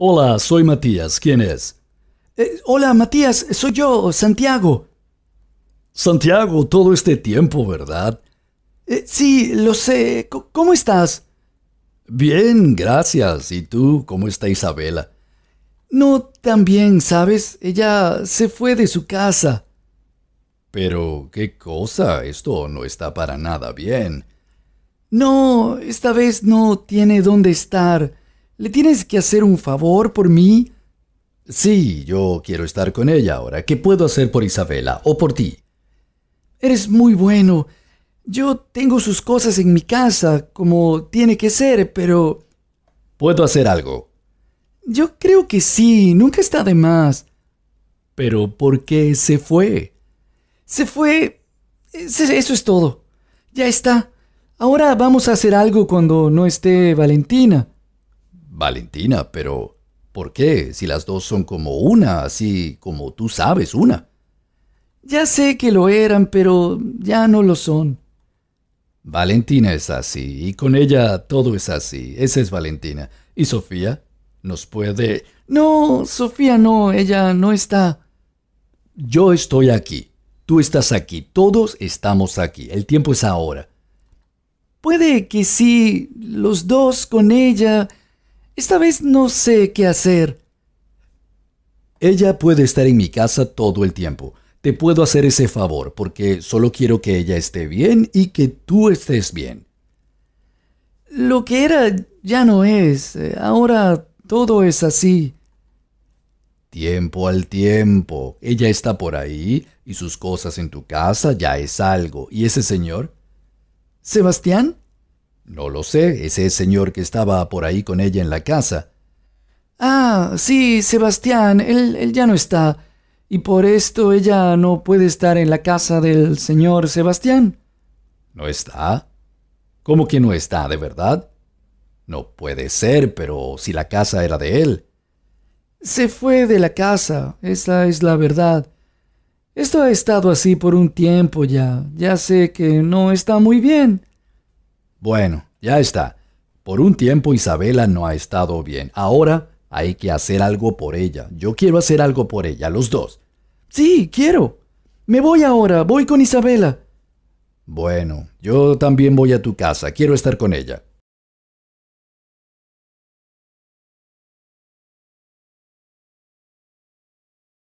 Hola, soy Matías. ¿Quién es? Eh, hola, Matías. Soy yo, Santiago. Santiago, todo este tiempo, ¿verdad? Eh, sí, lo sé. ¿Cómo estás? Bien, gracias. ¿Y tú? ¿Cómo está Isabela? No tan bien, ¿sabes? Ella se fue de su casa. Pero, ¿qué cosa? Esto no está para nada bien. No, esta vez no tiene dónde estar. ¿Le tienes que hacer un favor por mí? Sí, yo quiero estar con ella ahora. ¿Qué puedo hacer por Isabela o por ti? Eres muy bueno. Yo tengo sus cosas en mi casa, como tiene que ser, pero... ¿Puedo hacer algo? Yo creo que sí, nunca está de más. Pero ¿por qué se fue? Se fue... Eso es todo. Ya está. Ahora vamos a hacer algo cuando no esté Valentina. Valentina, pero ¿por qué? Si las dos son como una, así como tú sabes una. Ya sé que lo eran, pero ya no lo son. Valentina es así, y con ella todo es así. Esa es Valentina. ¿Y Sofía? ¿Nos puede...? No, Sofía no, ella no está. Yo estoy aquí, tú estás aquí, todos estamos aquí, el tiempo es ahora. Puede que sí, los dos con ella, esta vez no sé qué hacer. Ella puede estar en mi casa todo el tiempo. Te puedo hacer ese favor porque solo quiero que ella esté bien y que tú estés bien. Lo que era ya no es. Ahora todo es así. Tiempo al tiempo. Ella está por ahí y sus cosas en tu casa ya es algo. ¿Y ese señor? Sebastián, no lo sé, ese señor que estaba por ahí con ella en la casa. Ah, sí, Sebastián, él, ya no está. Y por esto ella no puede estar en la casa del señor Sebastián. ¿No está? ¿Cómo que no está, de verdad? No puede ser, pero si la casa era de él. Se fue de la casa, esa es la verdad. Esto ha estado así por un tiempo ya. Ya sé que no está muy bien. Bueno, ya está. Por un tiempo Isabela no ha estado bien. Ahora hay que hacer algo por ella. Yo quiero hacer algo por ella, los dos. Sí, quiero. Me voy ahora, voy con Isabela. Bueno, yo también voy a tu casa, quiero estar con ella.